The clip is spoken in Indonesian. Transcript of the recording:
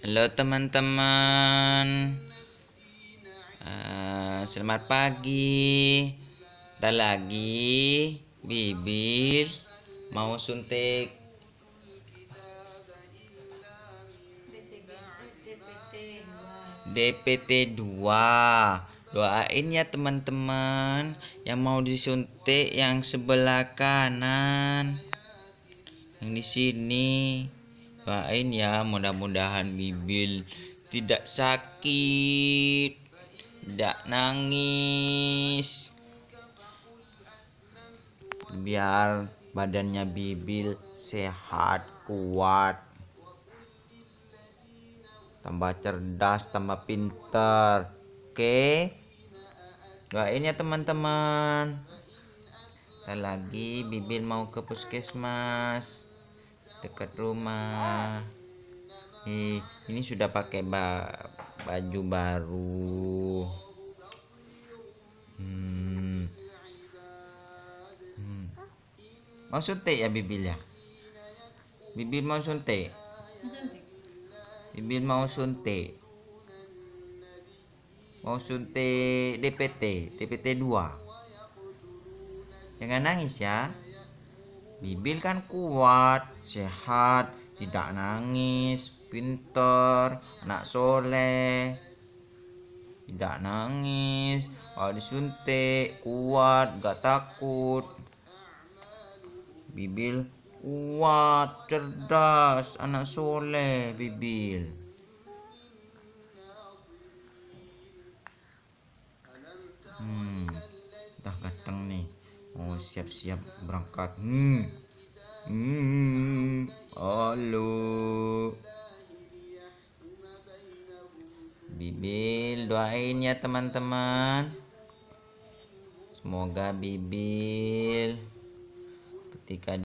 Halo teman-teman uh, Selamat pagi Kita lagi Bibir Mau suntik DPT 2 Doain ya teman-teman Yang mau disuntik Yang sebelah kanan Yang di sini doain ya mudah-mudahan bibil tidak sakit tidak nangis biar badannya bibil sehat kuat tambah cerdas tambah pinter oke okay? doain ya teman-teman lagi bibil mau ke puskesmas dekat rumah nih ini sudah pakai ba baju baru hmm. Hmm. mau suntik ya bibil ya bibil mau suntik bibil mau suntik mau suntik DPT DPT 2 jangan nangis ya Bibil kan kuat, sehat, tidak nangis, pinter, anak soleh, tidak nangis, kalau disuntik, kuat, gak takut. Bibil kuat, cerdas, anak soleh, Bibil. siap-siap berangkat. Hmm. Hmm. Halo. Bibil doain ya teman-teman. Semoga Bibil ketika